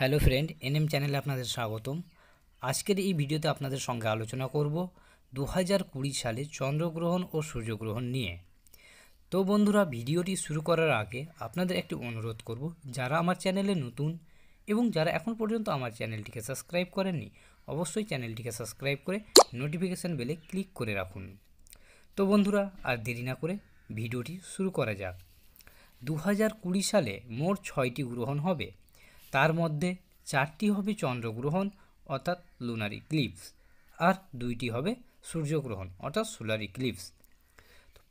hello friend N M চ্যানেলে আপনাদের স্বাগতম আজকের এই ভিডিওতে আপনাদের সঙ্গে আলোচনা করব দু হাজার কুড়ি সালে চন্দ্রগ্রহণ ও সূর্যগ্রহণ নিয়ে তো বন্ধুরা ভিডিওটি শুরু করার আগে আপনাদের একটি অনুরোধ করব যারা আমার চ্যানেলে নতুন এবং যারা এখন পর্যন্ত আমার চ্যানেলটিকে সাবস্ক্রাইব করেননি অবশ্যই চ্যানেলটিকে সাবস্ক্রাইব করে নোটিফিকেশান বেলে ক্লিক করে রাখুন তো বন্ধুরা আর দেরি না করে ভিডিওটি শুরু করা যাক দু সালে মোট ছয়টি গ্রহণ হবে তার মধ্যে চারটি হবে চন্দ্রগ্রহণ অর্থাৎ লুনারি ক্লিপস আর দুইটি হবে সূর্যগ্রহণ অর্থাৎ সোলারি ক্লিপস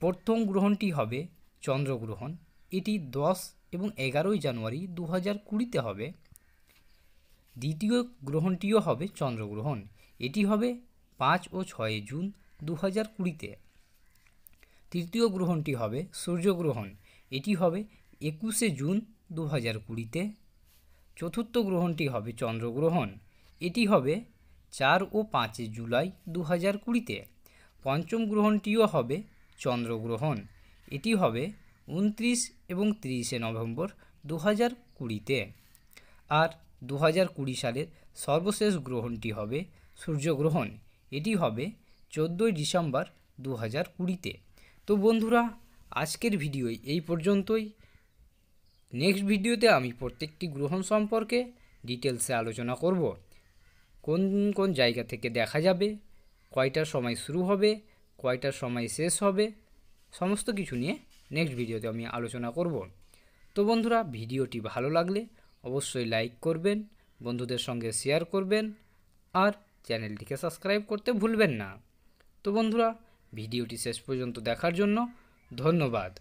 প্রথম গ্রহণটি হবে চন্দ্রগ্রহণ এটি দশ এবং এগারোই জানুয়ারি দু হাজার কুড়িতে হবে দ্বিতীয় গ্রহণটিও হবে চন্দ্রগ্রহণ এটি হবে পাঁচ ও ছয় জুন দু হাজার কুড়িতে তৃতীয় গ্রহণটি হবে সূর্যগ্রহণ এটি হবে একুশে জুন দু হাজার কুড়িতে চতুর্থ গ্রহণটি হবে চন্দ্রগ্রহণ এটি হবে চার ও পাঁচে জুলাই দু হাজার কুড়িতে পঞ্চম গ্রহণটিও হবে চন্দ্রগ্রহণ এটি হবে উনত্রিশ এবং তিরিশে নভেম্বর দু হাজার কুড়িতে আর দু হাজার কুড়ি সালের সর্বশেষ গ্রহণটি হবে সূর্যগ্রহণ এটি হবে চোদ্দোই ডিসেম্বর দু হাজার কুড়িতে তো বন্ধুরা আজকের ভিডিও এই পর্যন্তই নেক্সট ভিডিওতে আমি প্রত্যেকটি গ্রহণ সম্পর্কে ডিটেলসে আলোচনা করব কোন কোন জায়গা থেকে দেখা যাবে কয়টার সময় শুরু হবে কয়টার সময় শেষ হবে সমস্ত কিছু নিয়ে নেক্সট ভিডিওতে আমি আলোচনা করব তো বন্ধুরা ভিডিওটি ভালো লাগলে অবশ্যই লাইক করবেন বন্ধুদের সঙ্গে শেয়ার করবেন আর চ্যানেলটিকে সাবস্ক্রাইব করতে ভুলবেন না তো বন্ধুরা ভিডিওটি শেষ পর্যন্ত দেখার জন্য ধন্যবাদ